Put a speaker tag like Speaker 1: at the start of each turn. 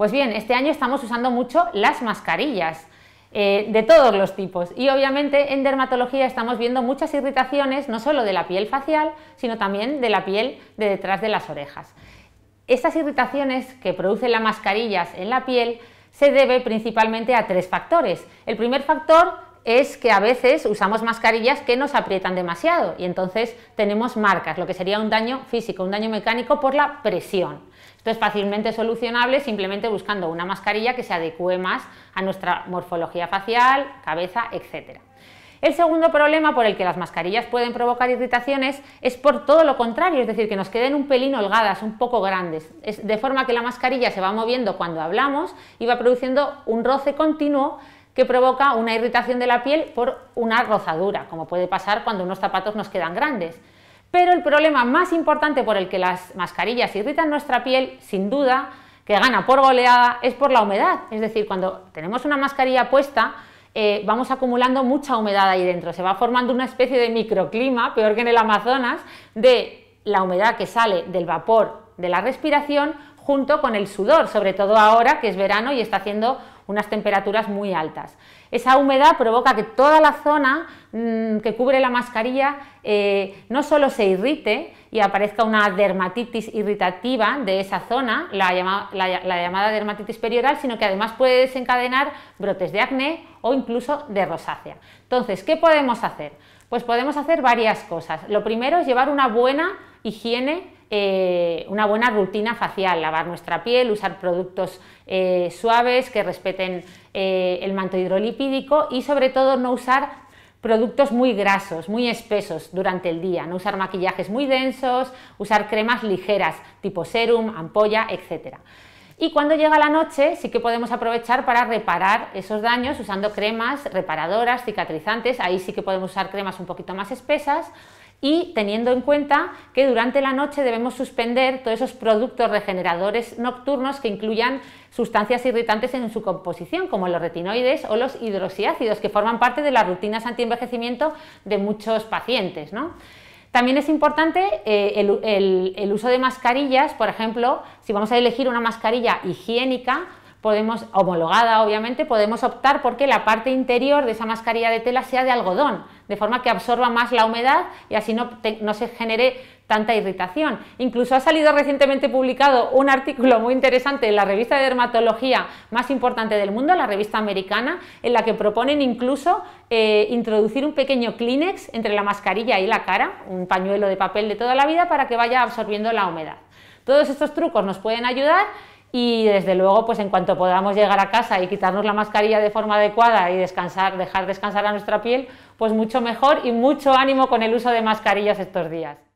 Speaker 1: Pues bien, este año estamos usando mucho las mascarillas. Eh, de todos los tipos. Y obviamente en dermatología estamos viendo muchas irritaciones, no solo de la piel facial, sino también de la piel de detrás de las orejas. Estas irritaciones que producen las mascarillas en la piel se debe principalmente a tres factores. El primer factor es que a veces usamos mascarillas que nos aprietan demasiado y entonces tenemos marcas, lo que sería un daño físico, un daño mecánico por la presión. Esto es fácilmente solucionable simplemente buscando una mascarilla que se adecue más a nuestra morfología facial, cabeza, etc. El segundo problema por el que las mascarillas pueden provocar irritaciones es por todo lo contrario, es decir, que nos queden un pelín holgadas, un poco grandes, de forma que la mascarilla se va moviendo cuando hablamos y va produciendo un roce continuo que provoca una irritación de la piel por una rozadura, como puede pasar cuando unos zapatos nos quedan grandes. Pero el problema más importante por el que las mascarillas irritan nuestra piel, sin duda, que gana por goleada, es por la humedad. Es decir, cuando tenemos una mascarilla puesta, eh, vamos acumulando mucha humedad ahí dentro. Se va formando una especie de microclima, peor que en el Amazonas, de la humedad que sale del vapor de la respiración junto con el sudor, sobre todo ahora que es verano y está haciendo unas temperaturas muy altas. Esa humedad provoca que toda la zona mm, que cubre la mascarilla eh, no solo se irrite y aparezca una dermatitis irritativa de esa zona, la, la llamada dermatitis perioral, sino que además puede desencadenar brotes de acné o incluso de rosácea. Entonces, ¿qué podemos hacer? Pues podemos hacer varias cosas. Lo primero es llevar una buena higiene eh, una buena rutina facial, lavar nuestra piel, usar productos eh, suaves que respeten eh, el manto hidrolipídico y sobre todo no usar productos muy grasos, muy espesos durante el día, no usar maquillajes muy densos, usar cremas ligeras tipo serum, ampolla, etc. Y cuando llega la noche sí que podemos aprovechar para reparar esos daños usando cremas reparadoras, cicatrizantes, ahí sí que podemos usar cremas un poquito más espesas y teniendo en cuenta que durante la noche debemos suspender todos esos productos regeneradores nocturnos que incluyan sustancias irritantes en su composición, como los retinoides o los hidroxiácidos, que forman parte de las rutinas antienvejecimiento de muchos pacientes. ¿no? También es importante eh, el, uso de mascarillas, por ejemplo, si vamos a elegir una mascarilla higiénica, podemos, homologada obviamente, podemos optar porque la parte interior de esa mascarilla de tela sea de algodón, de forma que absorba más la humedad y así no, se genere tanta irritación. Incluso ha salido recientemente publicado un artículo muy interesante en la revista de dermatología más importante del mundo, la revista americana, en la que proponen incluso eh, introducir un pequeño Kleenex entre la mascarilla y la cara, un pañuelo de papel de toda la vida para que vaya absorbiendo la humedad. Todos estos trucos nos pueden ayudar y desde luego, pues en cuanto podamos llegar a casa y quitarnos la mascarilla de forma adecuada y descansar, dejar descansar a nuestra piel, pues mucho mejor y mucho ánimo con el uso de mascarillas estos días.